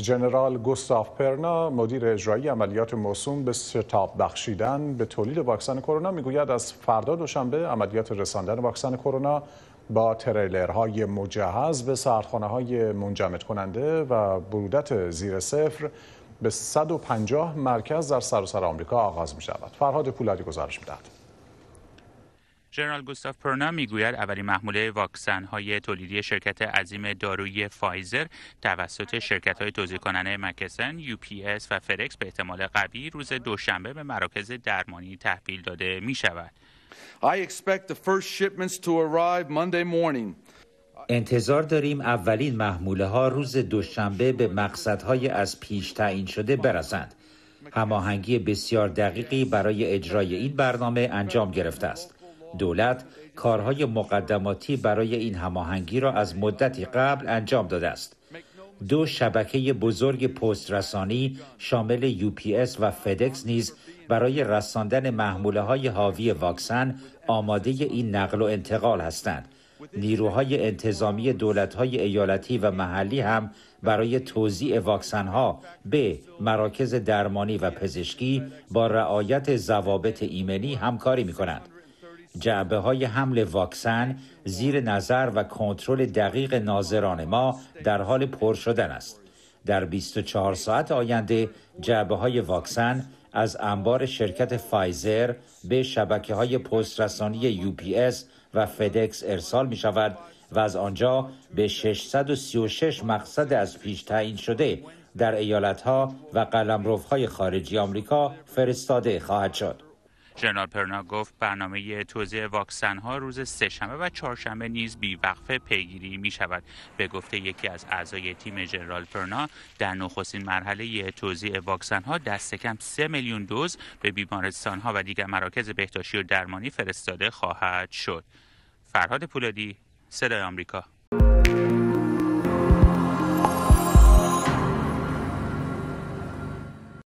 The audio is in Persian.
جنرال گوستاف پرنا مدیر اجرایی عملیات موسوم به ستاب بخشیدن به تولید واکسن کرونا میگوید از فردا دوشنبه عملیات رساندن واکسن کرونا با تریلرهای مجهز به سردخانه های منجمد کننده و برودت زیر صفر به 150 مرکز در سراسر آمریکا آغاز می شود. فرهاد پولادی گزارش میدهد. جنرال گوستاف پرنا میگوید اولین محموله واکسن های تولیدی شرکت عظیم دارویی فایزر توسط شرکت های توزیع کننده مکسن، یو پی اس و فرکس به احتمال قوی روز دوشنبه به مراکز درمانی تحویل داده می شود. انتظار داریم اولین محموله ها روز دوشنبه به های از پیش تعیین شده برسند. هماهنگی بسیار دقیقی برای اجرای این برنامه انجام گرفته است. دولت کارهای مقدماتی برای این هماهنگی را از مدتی قبل انجام داده است دو شبکه بزرگ پست رسانی شامل یو پی اس و فدکس نیز برای رساندن محموله های حاوی واکسن آماده این نقل و انتقال هستند نیروهای انتظامی دولت های ایالتی و محلی هم برای توزیع واکسن ها به مراکز درمانی و پزشکی با رعایت ضوابط ایمنی همکاری می کنند. جعبه های حمل واکسن زیر نظر و کنترل دقیق ناظران ما در حال پر شدن است. در 24 ساعت آینده جعبه های واکسن از انبار شرکت فایزر به شبکه های پست یو پی اس و فدکس ارسال می شود و از آنجا به 636 مقصد از پیش تعیین شده در ها و قلمروهای خارجی آمریکا فرستاده خواهد شد. جنرال پرنا گفت برنامه توزیع واکسن ها روز سهشنبه و چهارشنبه نیز بیوقفه پیگیری می شود به گفته یکی از اعضای تیم جنرال پرنا در نخستین مرحله توزیع واکسن ها دست کم 3 میلیون دوز به بیمارستان ها و دیگر مراکز بهداشتی و درمانی فرستاده خواهد شد فرهاد پولادی صدای آمریکا